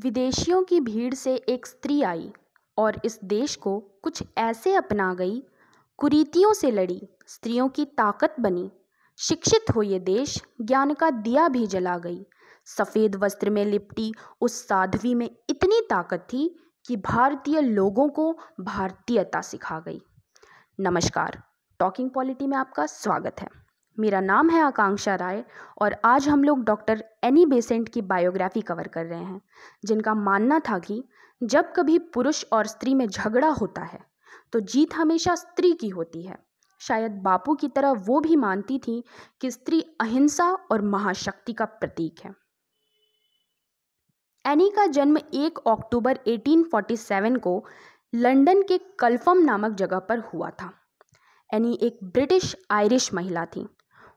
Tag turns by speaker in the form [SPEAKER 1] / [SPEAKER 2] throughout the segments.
[SPEAKER 1] विदेशियों की भीड़ से एक स्त्री आई और इस देश को कुछ ऐसे अपना गई कुरीतियों से लड़ी स्त्रियों की ताकत बनी शिक्षित हो ये देश ज्ञान का दिया भी जला गई सफ़ेद वस्त्र में लिपटी उस साध्वी में इतनी ताकत थी कि भारतीय लोगों को भारतीयता सिखा गई नमस्कार टॉकिंग पॉलिटी में आपका स्वागत है मेरा नाम है आकांक्षा राय और आज हम लोग डॉक्टर एनी बेसेंट की बायोग्राफी कवर कर रहे हैं जिनका मानना था कि जब कभी पुरुष और स्त्री में झगड़ा होता है तो जीत हमेशा स्त्री की होती है शायद बापू की तरह वो भी मानती थी कि स्त्री अहिंसा और महाशक्ति का प्रतीक है एनी का जन्म 1 अक्टूबर 1847 को लंदन के कल्फम नामक जगह पर हुआ था एनी एक ब्रिटिश आयरिश महिला थी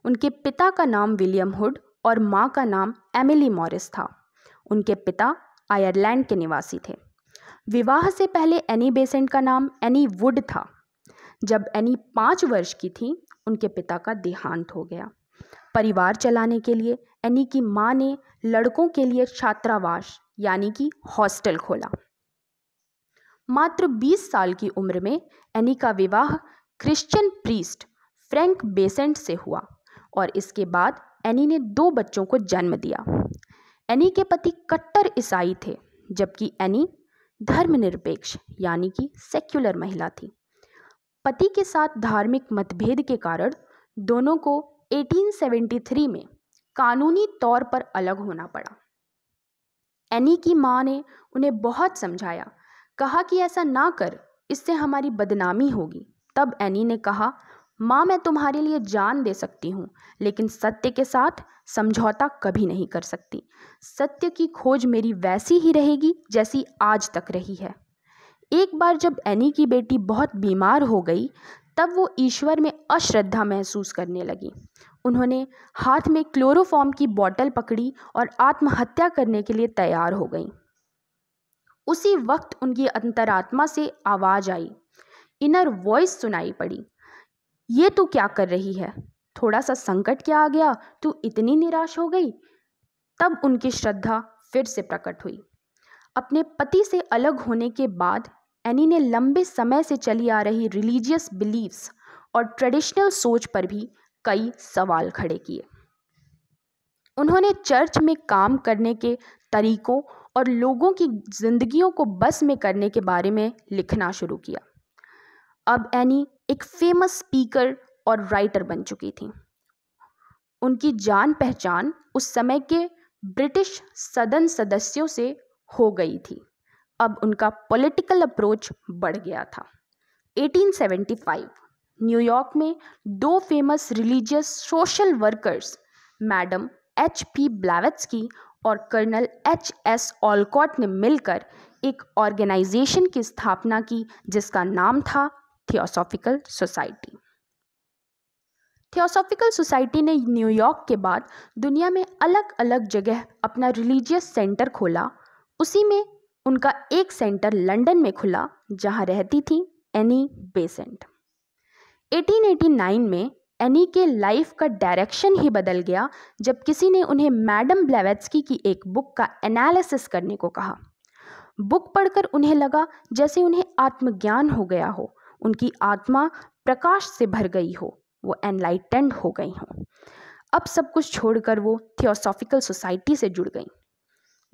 [SPEAKER 1] उनके पिता का नाम विलियम हुड और माँ का नाम एमिली मॉरिस था उनके पिता आयरलैंड के निवासी थे विवाह से पहले एनी बेसेंट का नाम एनी वुड था जब एनी पाँच वर्ष की थी उनके पिता का देहांत हो गया परिवार चलाने के लिए एनी की माँ ने लड़कों के लिए छात्रावास यानी कि हॉस्टल खोला मात्र 20 साल की उम्र में एनी का विवाह क्रिश्चियन प्रीस्ट फ्रैंक बेसेंट से हुआ और इसके बाद एनी ने दो बच्चों को जन्म दिया एनी के पति कट्टर ईसाई थे जबकि एनी धर्मनिरपेक्ष यानी कि सेक्युलर महिला थी पति के साथ धार्मिक मतभेद के कारण दोनों को 1873 में कानूनी तौर पर अलग होना पड़ा एनी की माँ ने उन्हें बहुत समझाया कहा कि ऐसा ना कर इससे हमारी बदनामी होगी तब एनी ने कहा माँ मैं तुम्हारे लिए जान दे सकती हूँ लेकिन सत्य के साथ समझौता कभी नहीं कर सकती सत्य की खोज मेरी वैसी ही रहेगी जैसी आज तक रही है एक बार जब एनी की बेटी बहुत बीमार हो गई तब वो ईश्वर में अश्रद्धा महसूस करने लगी उन्होंने हाथ में क्लोरोफॉर्म की बोतल पकड़ी और आत्महत्या करने के लिए तैयार हो गई उसी वक्त उनकी अंतरात्मा से आवाज़ आई इनर वॉइस सुनाई पड़ी ये तू क्या कर रही है थोड़ा सा संकट क्या आ गया तू इतनी निराश हो गई तब उनकी श्रद्धा फिर से प्रकट हुई अपने पति से अलग होने के बाद एनी ने लंबे समय से चली आ रही रिलीजियस बिलीव्स और ट्रेडिशनल सोच पर भी कई सवाल खड़े किए उन्होंने चर्च में काम करने के तरीकों और लोगों की जिंदगियों को बस में करने के बारे में लिखना शुरू किया अब एनी एक फेमस स्पीकर और राइटर बन चुकी थी उनकी जान पहचान उस समय के ब्रिटिश सदन सदस्यों से हो गई थी अब उनका पॉलिटिकल अप्रोच बढ़ गया था 1875 न्यूयॉर्क में दो famous religious social workers madam H P की और कर्नल एच एस ऑलकॉट ने मिलकर एक ऑर्गेनाइजेशन की स्थापना की जिसका नाम था थियोसॉफिकल सोसाइटी थियोसॉफिकल सोसाइटी ने न्यूयॉर्क के बाद दुनिया में अलग अलग जगह अपना रिलीजियस सेंटर खोला उसी में उनका एक सेंटर लंदन में खुला जहां रहती थी एनी बेसेंट 1889 में एनी के लाइफ का डायरेक्शन ही बदल गया जब किसी ने उन्हें मैडम ब्लेवेट्सकी की एक बुक का एनालिसिस करने को कहा बुक पढ़कर उन्हें लगा जैसे उन्हें आत्मज्ञान हो गया हो उनकी आत्मा प्रकाश से भर गई हो वो एनलाइटेंड हो गई हों अब सब कुछ छोड़कर वो थियोसॉफिकल सोसाइटी से जुड़ गई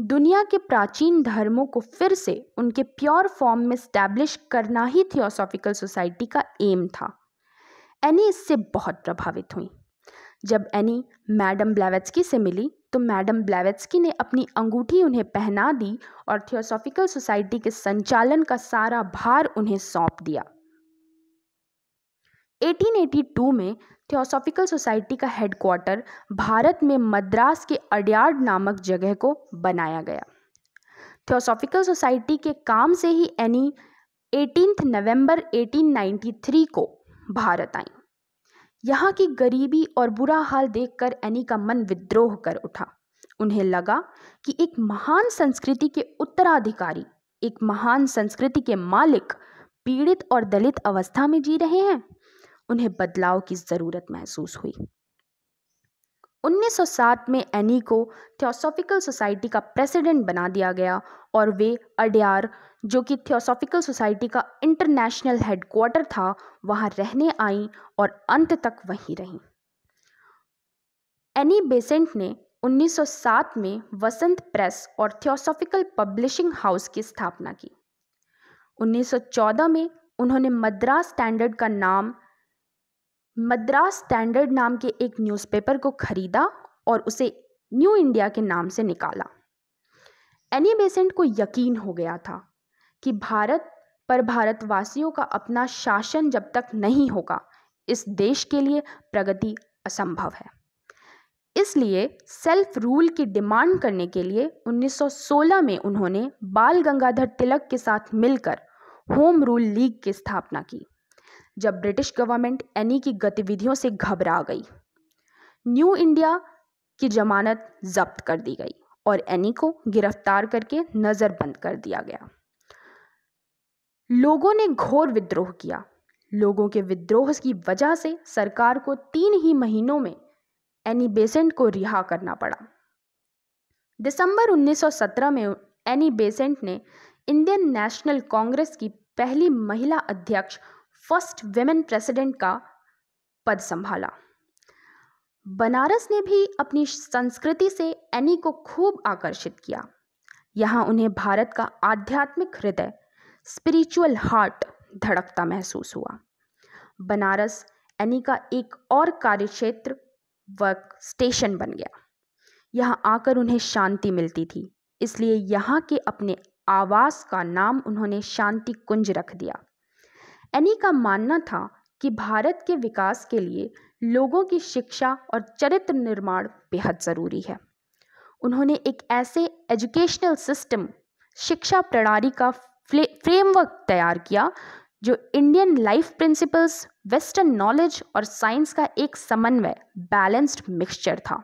[SPEAKER 1] दुनिया के प्राचीन धर्मों को फिर से उनके प्योर फॉर्म में स्टैब्लिश करना ही थियोसॉफिकल सोसाइटी का एम था एनी इससे बहुत प्रभावित हुई जब एनी मैडम ब्लावेट्सकी से मिली तो मैडम ब्लावेट्सकी ने अपनी अंगूठी उन्हें पहना दी और थियोसॉफिकल सोसाइटी के संचालन का सारा भार उन्हें सौंप दिया 1882 में थियोसॉफिकल सोसाइटी का हेडक्वार्टर भारत में मद्रास के अडयार्ड नामक जगह को बनाया गया थियोसॉफिकल सोसाइटी के काम से ही एनी 18 नवंबर 1893 को भारत आई यहाँ की गरीबी और बुरा हाल देखकर एनी का मन विद्रोह कर उठा उन्हें लगा कि एक महान संस्कृति के उत्तराधिकारी एक महान संस्कृति के मालिक पीड़ित और दलित अवस्था में जी रहे हैं उन्हें बदलाव की ज़रूरत महसूस हुई 1907 में एनी को थियोसॉफिकल सोसाइटी का प्रेसिडेंट बना दिया गया और वे अडयार जो कि थियोसॉफिकल सोसाइटी का इंटरनेशनल हेडक्वार्टर था वहाँ रहने आईं और अंत तक वहीं रहीं एनी बेसेंट ने 1907 में वसंत प्रेस और थियोसॉफिकल पब्लिशिंग हाउस की स्थापना की 1914 में उन्होंने मद्रास स्टैंडर्ड का नाम मद्रास स्टैंडर्ड नाम के एक न्यूज़पेपर को खरीदा और उसे न्यू इंडिया के नाम से निकाला एनी बेसेंट को यकीन हो गया था कि भारत पर भारतवासियों का अपना शासन जब तक नहीं होगा इस देश के लिए प्रगति असंभव है इसलिए सेल्फ रूल की डिमांड करने के लिए 1916 में उन्होंने बाल गंगाधर तिलक के साथ मिलकर होम रूल लीग की स्थापना की जब ब्रिटिश गवर्नमेंट एनी की गतिविधियों से घबरा गई न्यू इंडिया की जमानत जब्त कर दी गई और एनी को गिरफ्तार करके नज़रबंद कर दिया गया लोगों ने घोर विद्रोह किया लोगों के विद्रोह की वजह से सरकार को तीन ही महीनों में एनी बेसेंट को रिहा करना पड़ा दिसंबर 1917 में एनी बेसेंट ने इंडियन नेशनल कांग्रेस की पहली महिला अध्यक्ष फर्स्ट वेमेन प्रेसिडेंट का पद संभाला बनारस ने भी अपनी संस्कृति से एनी को खूब आकर्षित किया यहाँ उन्हें भारत का आध्यात्मिक हृदय स्पिरिचुअल हार्ट धड़कता महसूस हुआ बनारस एनी का एक और कार्यक्षेत्र वर्क स्टेशन बन गया यहाँ आकर उन्हें शांति मिलती थी इसलिए यहाँ के अपने आवास का नाम उन्होंने शांति कुंज रख दिया एनी का मानना था कि भारत के विकास के लिए लोगों की शिक्षा और चरित्र निर्माण बेहद ज़रूरी है उन्होंने एक ऐसे एजुकेशनल सिस्टम शिक्षा प्रणाली का फ्रेमवर्क तैयार किया जो Indian life principles western knowledge और साइंस का एक समन्वय बैलेंस्ड मिक्सचर था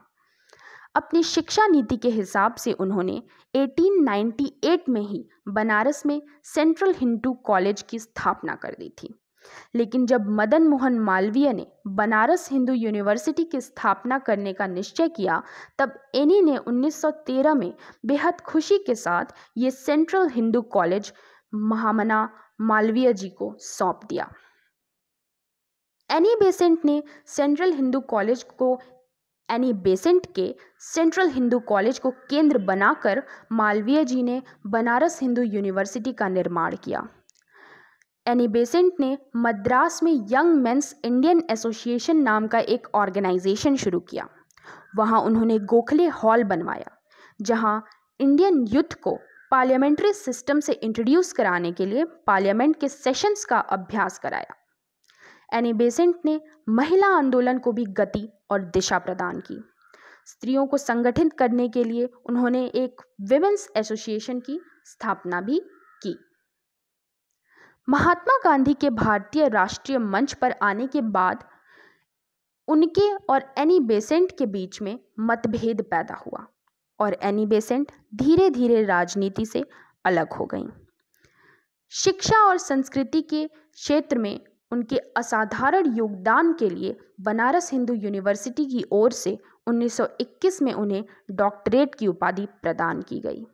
[SPEAKER 1] अपनी शिक्षा नीति के हिसाब से उन्होंने 1898 में ही बनारस में सेंट्रल हिंदू कॉलेज की स्थापना कर दी थी लेकिन जब मदन मोहन मालवीय ने बनारस हिंदू यूनिवर्सिटी की स्थापना करने का निश्चय किया तब एनी ने 1913 में बेहद खुशी के साथ ये सेंट्रल हिंदू कॉलेज महामना मालवीय जी को सौंप दिया एनी बेसेंट ने सेंट्रल हिंदू कॉलेज को एनी बेसेंट के सेंट्रल हिंदू कॉलेज को केंद्र बनाकर मालवीय जी ने बनारस हिंदू यूनिवर्सिटी का निर्माण किया एनी बेसेंट ने मद्रास में यंग मेंस इंडियन एसोसिएशन नाम का एक ऑर्गेनाइजेशन शुरू किया वहाँ उन्होंने गोखले हॉल बनवाया जहाँ इंडियन यूथ को पार्लियामेंट्री सिस्टम से इंट्रोड्यूस कराने के लिए पार्लियामेंट के सेशंस का अभ्यास कराया एनी बेसेंट ने महिला आंदोलन को भी गति और दिशा प्रदान की स्त्रियों को संगठित करने के लिए उन्होंने एक विमेंस एसोसिएशन की स्थापना भी की महात्मा गांधी के भारतीय राष्ट्रीय मंच पर आने के बाद उनके और एनी बेसेंट के बीच में मतभेद पैदा हुआ और एनी बेसेंट धीरे धीरे राजनीति से अलग हो गईं शिक्षा और संस्कृति के क्षेत्र में उनके असाधारण योगदान के लिए बनारस हिंदू यूनिवर्सिटी की ओर से 1921 में उन्हें डॉक्टरेट की उपाधि प्रदान की गई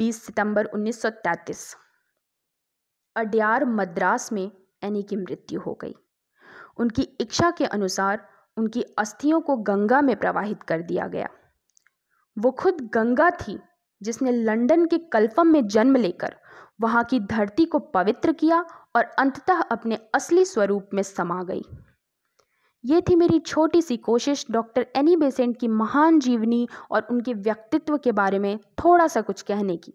[SPEAKER 1] 20 सितंबर 1933 अड्यार मद्रास में एनी की मृत्यु हो गई उनकी इच्छा के अनुसार उनकी अस्थियों को गंगा में प्रवाहित कर दिया गया वो खुद गंगा थी जिसने लंदन के कल्फम में जन्म लेकर वहां की धरती को पवित्र किया और अंततः अपने असली स्वरूप में समा गई ये थी मेरी छोटी सी कोशिश डॉक्टर एनी बेसेंट की महान जीवनी और उनके व्यक्तित्व के बारे में थोड़ा सा कुछ कहने की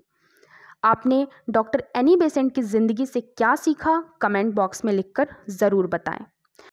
[SPEAKER 1] आपने डॉक्टर एनी बेसेंट की ज़िंदगी से क्या सीखा कमेंट बॉक्स में लिखकर ज़रूर बताएं